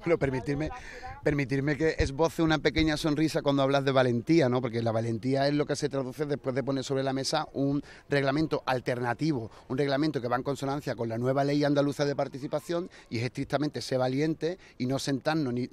bueno, permitirme, permitirme que esboce una pequeña sonrisa cuando hablas de valentía, ¿no? Porque la valentía es lo que se traduce después de poner sobre la mesa un reglamento alternativo, un reglamento que va en consonancia con la nueva ley andaluza de participación y es estrictamente ser valiente y no sentarnos ni,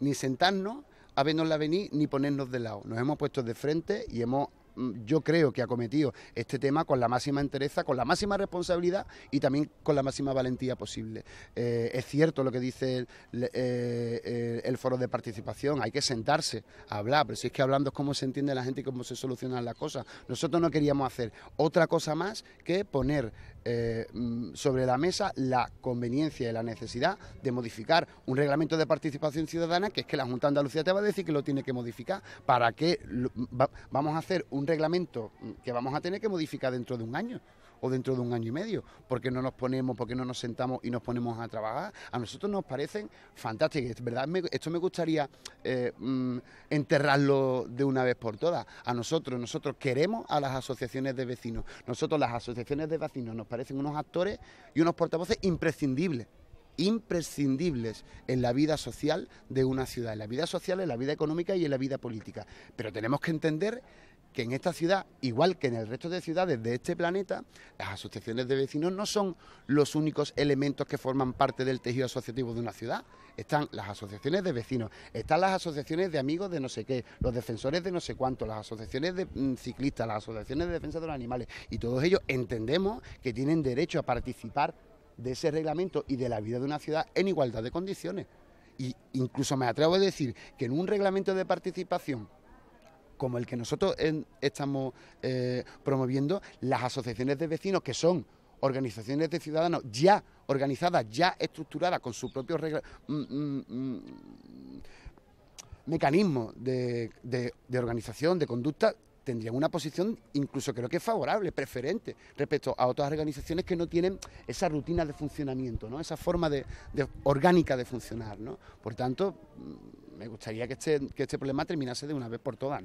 ni, sentarnos a vernos la venir ni ponernos de lado. Nos hemos puesto de frente y hemos Mm, yo creo que ha cometido este tema con la máxima entereza, con la máxima responsabilidad y también con la máxima valentía posible. Eh, es cierto lo que dice eh, el, foro de participación, hay que sentarse a hablar, pero si es que hablando es cómo se entiende la gente y cómo se solucionan las cosas. Nosotros no queríamos hacer otra cosa más que poner eh, mm, sobre la mesa la conveniencia y la necesidad de modificar un reglamento de participación ciudadana que es que la Junta de Andalucía te va a decir que lo tiene que modificar. ¿Para que vamos a hacer un un reglamento que vamos a tener que modificar dentro de un año o dentro de un año y medio. porque no nos ponemos, porque no nos sentamos y nos ponemos a trabajar? A nosotros nos parecen fantásticas. ¿verdad? esto me gustaría eh, mm, enterrarlo de una vez por todas. A nosotros, nosotros queremos a las asociaciones de vecinos. Nosotros las asociaciones de vecinos nos parecen unos actores y unos portavoces imprescindibles imprescindibles en la vida social de una ciudad, en la vida social, en la vida económica y en la vida política. Pero tenemos que entender que en esta ciudad, igual que en el resto de ciudades de este planeta, las asociaciones de vecinos no son los únicos elementos que forman parte del tejido asociativo de una ciudad. Están las asociaciones de vecinos, están las asociaciones de amigos de no sé qué, los defensores de no sé cuánto, las asociaciones de mm, ciclistas, las asociaciones de defensa de los animales, y todos ellos entendemos que tienen derecho a participar de ese reglamento y de la vida de una ciudad en igualdad de condiciones. Y incluso me atrevo a decir que en un reglamento de participación como el que nosotros estamos eh, promoviendo, las asociaciones de vecinos que son organizaciones de ciudadanos ya organizadas, ya estructuradas con su propio regla, mm, mm, mm, mecanismo de organización, de conducta, tendrían una posición incluso creo que favorable, preferente, respecto a otras organizaciones que no tienen esa rutina de funcionamiento, ¿no? esa forma de, orgánica de funcionar. Por tanto, mm, me gustaría que este, que este problema terminase de una vez por todas.